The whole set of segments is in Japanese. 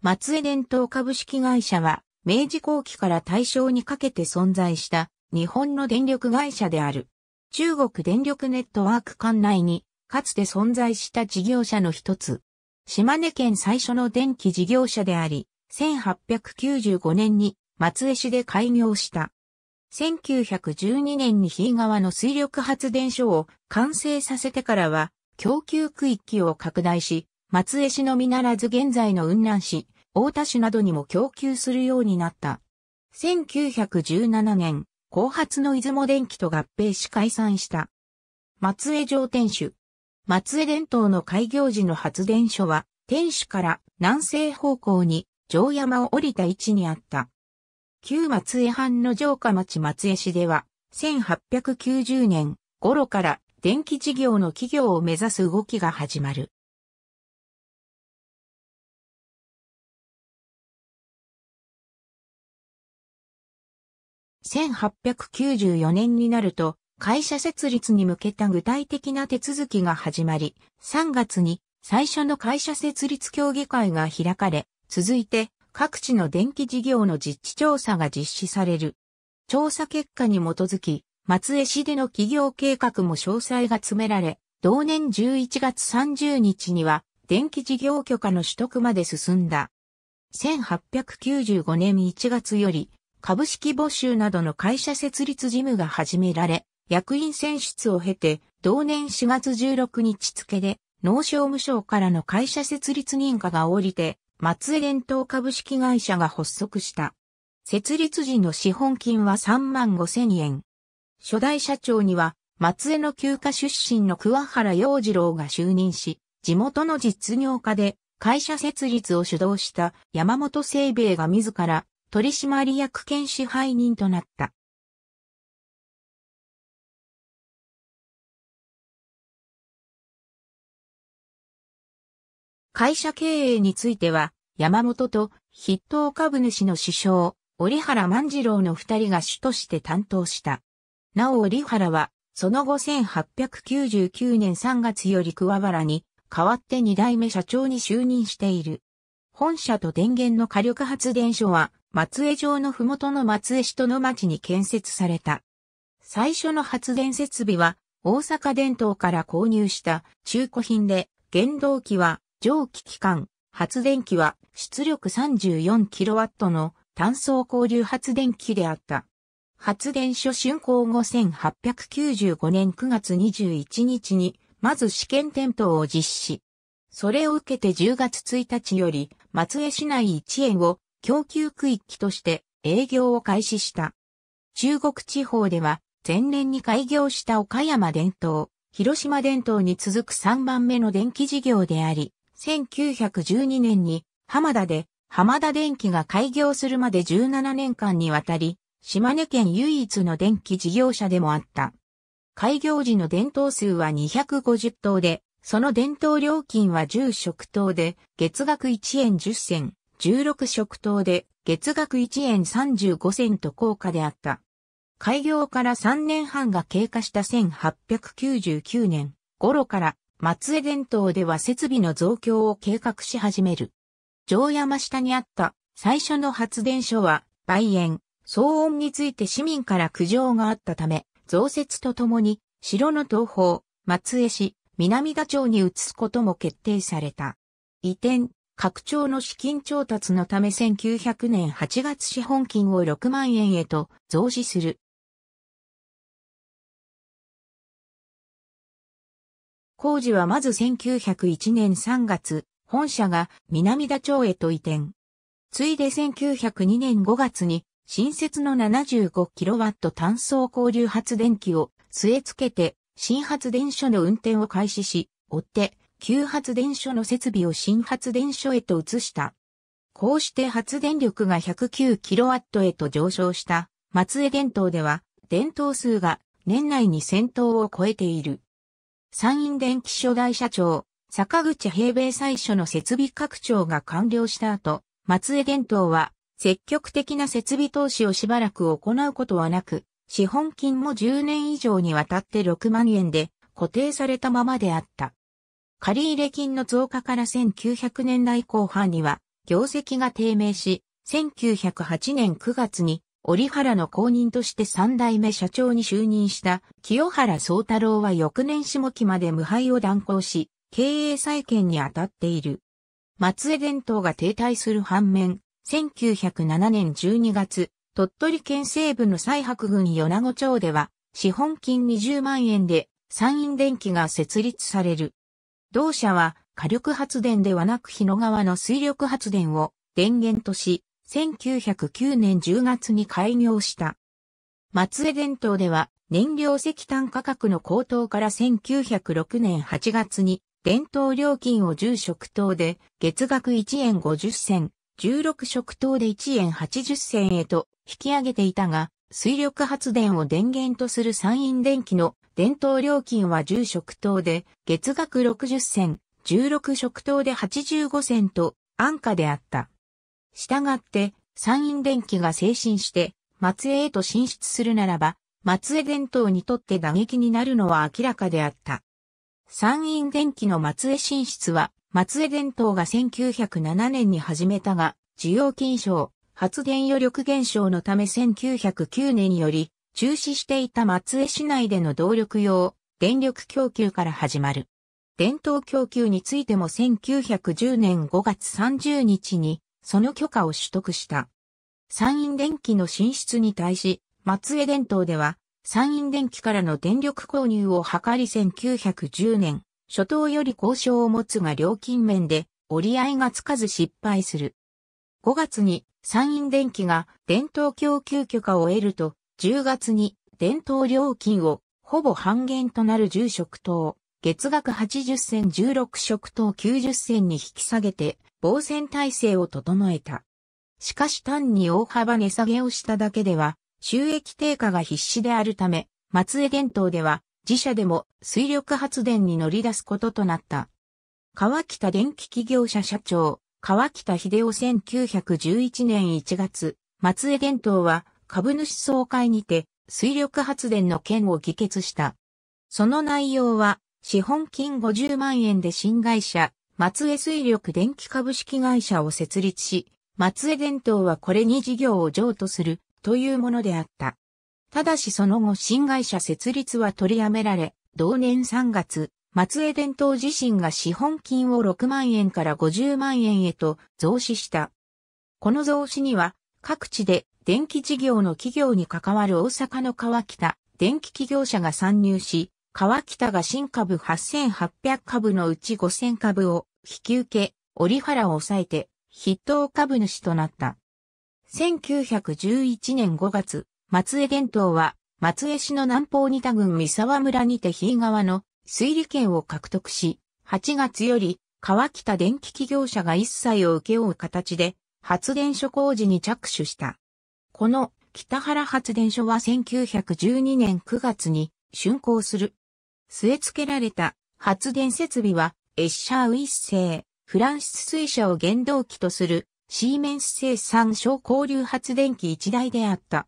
松江伝統株式会社は、明治後期から大正にかけて存在した日本の電力会社である。中国電力ネットワーク管内に、かつて存在した事業者の一つ。島根県最初の電気事業者であり、1895年に松江市で開業した。1912年に日川の水力発電所を完成させてからは、供給区域を拡大し、松江市のみならず現在の雲南市、大田市などにも供給するようになった。1917年、後発の出雲電機と合併し解散した。松江城天守。松江伝統の開業時の発電所は、天守から南西方向に城山を降りた位置にあった。旧松江藩の城下町松江市では、1890年頃から電気事業の企業を目指す動きが始まる。1894年になると、会社設立に向けた具体的な手続きが始まり、3月に最初の会社設立協議会が開かれ、続いて各地の電気事業の実地調査が実施される。調査結果に基づき、松江市での企業計画も詳細が詰められ、同年11月30日には電気事業許可の取得まで進んだ。1895年1月より株式募集などの会社設立事務が始められ、役員選出を経て、同年4月16日付で、農商務省からの会社設立認可が下りて、松江伝統株式会社が発足した。設立時の資本金は3万5千円。初代社長には、松江の休暇出身の桑原洋次郎が就任し、地元の実業家で会社設立を主導した山本清兵衛が自ら取締役兼支配人となった。会社経営については、山本と筆頭株主の首相、折原万次郎の二人が主として担当した。なお折原は、その後1899年3月より桑原に、代わって二代目社長に就任している。本社と電源の火力発電所は、松江城の麓の松江市との町に建設された。最初の発電設備は、大阪電灯から購入した中古品で、原動機は蒸気機関、発電機は出力 34kW の単素交流発電機であった。発電所竣工後1895年9月21日に、まず試験点灯を実施。それを受けて10月1日より、松江市内1円を供給区域として営業を開始した。中国地方では前年に開業した岡山伝統、広島伝統に続く3番目の電気事業であり、1912年に浜田で浜田電機が開業するまで17年間にわたり、島根県唯一の電気事業者でもあった。開業時の伝統数は250棟で、その伝統料金は10食棟で、月額1円10銭、16食糖で月額1円35銭と高価であった。開業から3年半が経過した1899年頃から松江伝統では設備の増強を計画し始める。城山下にあった最初の発電所は梅園、騒音について市民から苦情があったため、増設とともに城の東方、松江市、南田町に移すことも決定された。移転、拡張の資金調達のため1900年8月資本金を6万円へと増資する。工事はまず1901年3月、本社が南田町へと移転。ついで1902年5月に新設の 75kW 単素交流発電機を据え付けて新発電所の運転を開始し、追って旧発電所の設備を新発電所へと移した。こうして発電力が 109kW へと上昇した松江電灯では電灯数が年内に1000灯を超えている。山陰電気初代社長、坂口平米最初の設備拡張が完了した後、松江電灯は積極的な設備投資をしばらく行うことはなく、資本金も10年以上にわたって6万円で固定されたままであった。借入金の増加から1900年代後半には、業績が低迷し、1908年9月に、折原の公認として三代目社長に就任した清原宗太郎は翌年下期まで無敗を断行し、経営再建に当たっている。松江伝統が停滞する反面、1907年12月、鳥取県西部の西白郡米子町では、資本金20万円で山陰電機が設立される。同社は火力発電ではなく日野川の水力発電を電源とし、1909年10月に開業した。松江電灯では燃料石炭価格の高騰から1906年8月に電灯料金を10食灯で月額1円50銭、16食灯で1円80銭へと引き上げていたが、水力発電を電源とする山陰電気の伝統料金は10食等で月額60銭、16食等で85銭と安価であった。したがって山陰電気が精神して松江へと進出するならば松江電灯にとって打撃になるのは明らかであった。山陰電気の松江進出は松江電灯が1907年に始めたが、需要金賞、発電余力減少のため1909年より中止していた松江市内での動力用電力供給から始まる。電灯供給についても1910年5月30日にその許可を取得した。山陰電気の進出に対し、松江電灯では山陰電気からの電力購入を図り1910年、初頭より交渉を持つが料金面で折り合いがつかず失敗する。5月に山陰電機が伝統供給許可を得ると、10月に伝統料金をほぼ半減となる10食等、月額80銭16食等90銭に引き下げて、防戦体制を整えた。しかし単に大幅値下げをしただけでは、収益低下が必至であるため、松江電灯では、自社でも水力発電に乗り出すこととなった。川北電気企業社社長、川北秀夫1911年1月、松江伝統は株主総会にて水力発電の件を議決した。その内容は、資本金50万円で新会社、松江水力電気株式会社を設立し、松江伝統はこれに事業を譲渡するというものであった。ただしその後新会社設立は取りやめられ、同年3月、松江伝統自身が資本金を6万円から50万円へと増資した。この増資には各地で電気事業の企業に関わる大阪の川北電気企業者が参入し、川北が新株8800株のうち5000株を引き受け、折原を抑えて筆頭株主となった。1911年5月、松江伝統は松江市の南方二田郡三沢村にて日井川の推理権を獲得し、8月より川北電気機業者が一切を請け負う形で発電所工事に着手した。この北原発電所は1912年9月に竣工する。据え付けられた発電設備はエッシャーウィッセイ、フランス水車を原動機とするシーメンス生産小交流発電機1台であった。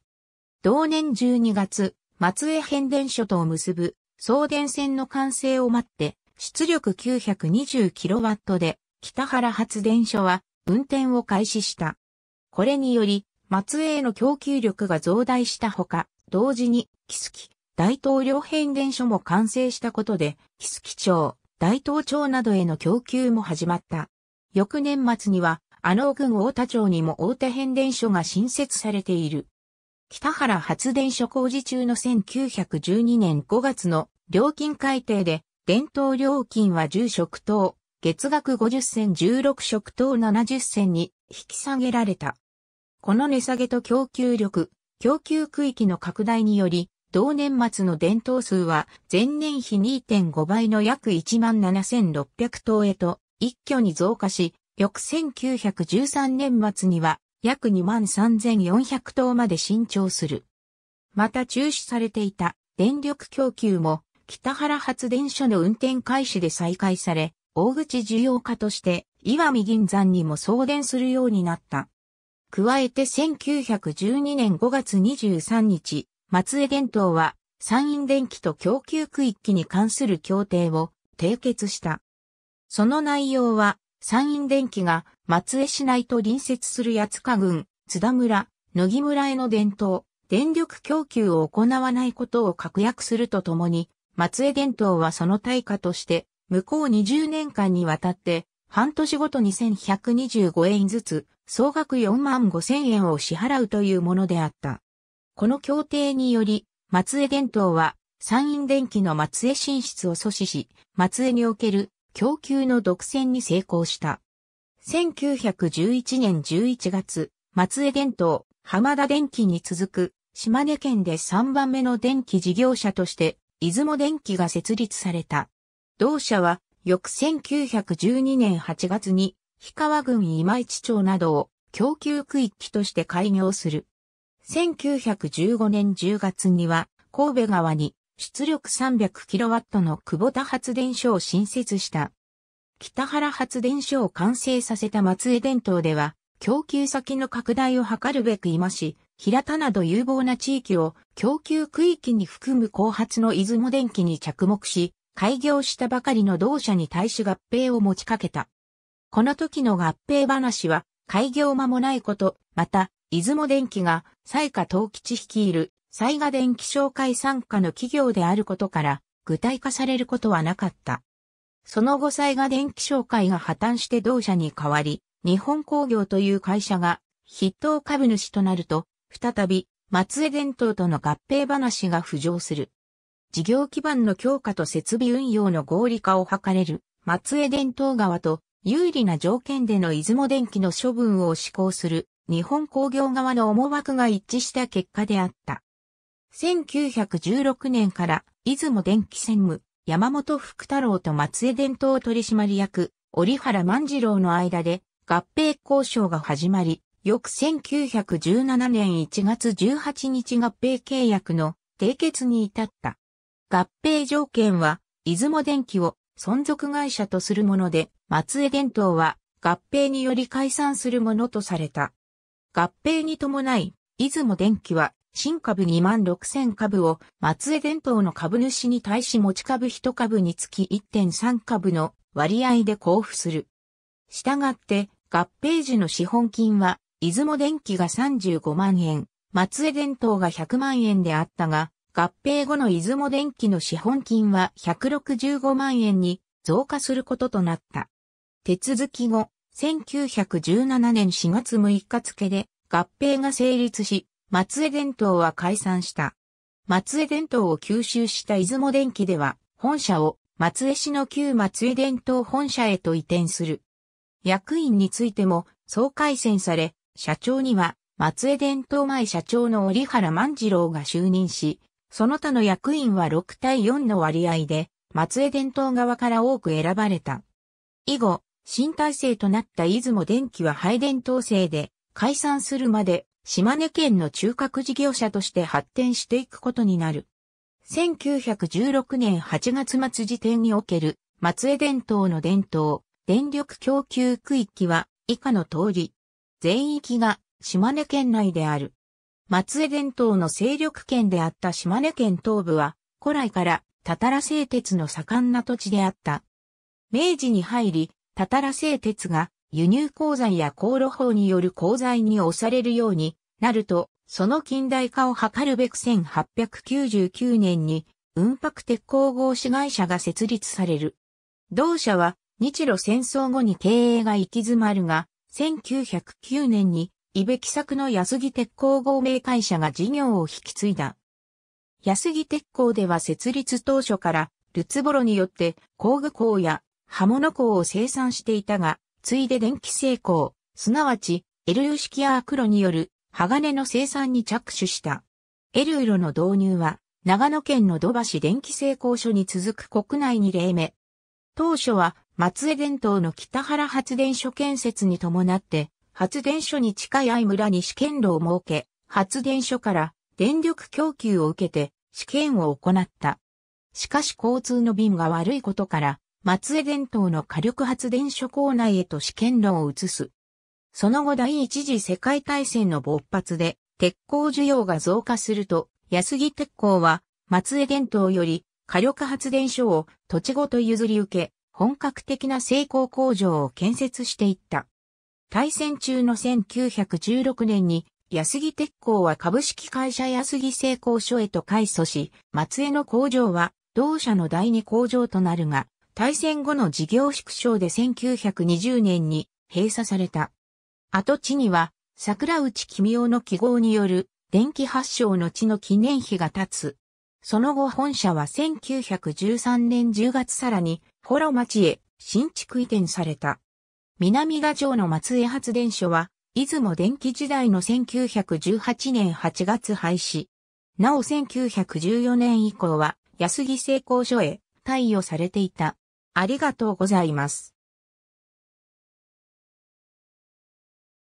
同年12月、松江変電所とを結ぶ送電線の完成を待って、出力 920kW で、北原発電所は運転を開始した。これにより、松江の供給力が増大したほか、同時に、木月、大統領変電所も完成したことで、木月町、大東町などへの供給も始まった。翌年末には、あの郡大田町にも大田変電所が新設されている。北原発電所工事中の1912年5月の料金改定で、伝統料金は10食等、月額50銭16食等70銭に引き下げられた。この値下げと供給力、供給区域の拡大により、同年末の伝統数は前年比2.5倍の約17,600頭へと一挙に増加し、翌1913年末には約23,400頭まで伸長する。また中止されていた電力供給も北原発電所の運転開始で再開され、大口需要家として岩見銀山にも送電するようになった。加えて1912年5月23日、松江電灯は山陰電気と供給区域に関する協定を締結した。その内容は山陰電機が松江市内と隣接する八塚郡、津田村、野木村への伝統、電力供給を行わないことを確約するとともに、松江電灯はその対価として、向こう20年間にわたって、半年ごとに1125円ずつ、総額4万5千円を支払うというものであった。この協定により、松江電灯は、山陰電機の松江進出を阻止し、松江における供給の独占に成功した。1911年11月、松江電灯、浜田電機に続く、島根県で3番目の電気事業者として、出雲電機が設立された。同社は、翌1912年8月に、氷川郡今市町などを供給区域として開業する。1915年10月には、神戸川に出力 300kW の久保田発電所を新設した。北原発電所を完成させた松江電灯では、供給先の拡大を図るべく今市、平田など有望な地域を供給区域に含む後発の出雲電機に着目し、開業したばかりの同社に対し合併を持ちかけた。この時の合併話は、開業間もないこと、また、出雲電機が、西下東吉率いる災害電気商会参加の企業であることから、具体化されることはなかった。その後災害電気商会が破綻して同社に代わり、日本工業という会社が筆頭株主となると、再び松江電灯との合併話が浮上する。事業基盤の強化と設備運用の合理化を図れる松江電灯側と有利な条件での出雲電気の処分を施行する日本工業側の思惑が一致した結果であった。1916年から、出雲電気専務、山本福太郎と松江電灯取締役、折原万次郎の間で、合併交渉が始まり、翌1917年1月18日合併契約の締結に至った。合併条件は、出雲電気を存続会社とするもので、松江電灯は合併により解散するものとされた。合併に伴い、出雲電気は新株2万6000株を松江伝統の株主に対し持ち株1株につき1.3株の割合で交付する。したがって、合併時の資本金は、出雲電機が35万円、松江伝統が100万円であったが、合併後の出雲電機の資本金は165万円に増加することとなった。手続き後、1917年4月6日付で合併が成立し、松江電灯は解散した。松江電灯を吸収した出雲電機では、本社を松江市の旧松江電灯本社へと移転する。役員についても、総改選され、社長には、松江電灯前社長の折原万次郎が就任し、その他の役員は6対4の割合で、松江電灯側から多く選ばれた。以後、新体制となった出雲電機は廃電灯制で、解散するまで島根県の中核事業者として発展していくことになる。1916年8月末時点における松江電灯の電灯、電力供給区域は以下の通り、全域が島根県内である。松江電灯の勢力圏であった島根県東部は、古来からたたら製鉄の盛んな土地であった。明治に入り、たたら製鉄が輸入鉱材や航路法による鉱材に押されるようになると、その近代化を図るべく1899年に、運白鉄鋼合資会社が設立される。同社は、日露戦争後に経営が行き詰まるが、1909年に、伊部喜作の安木鉄鋼合名会社が事業を引き継いだ。安木鉄鋼では設立当初から、ルツボロによって工具工や刃物工を生産していたが、ついで電気成功、すなわち、エルーシキアークロによる鋼の生産に着手した。エルーロの導入は、長野県の土橋電気製鋼所に続く国内に例目。当初は、松江伝統の北原発電所建設に伴って、発電所に近い愛村に試験炉を設け、発電所から電力供給を受けて試験を行った。しかし交通の便が悪いことから、松江電灯の火力発電所構内へと試験炉を移す。その後第一次世界大戦の勃発で鉄鋼需要が増加すると、安木鉄鋼は松江電灯より火力発電所を土地ごと譲り受け、本格的な成功工場を建設していった。大戦中の1916年に安木鉄鋼は株式会社安木製鋼所へと改組し、松江の工場は同社の第二工場となるが、大戦後の事業縮小で1920年に閉鎖された。跡地には桜内君雄の記号による電気発祥の地の記念碑が立つ。その後本社は1913年10月さらに、幌町へ新築移転された。南賀城の松江発電所は、出雲電気時代の1918年8月廃止。なお1914年以降は、安木製鋼所へ貸与されていた。ありがとうございます。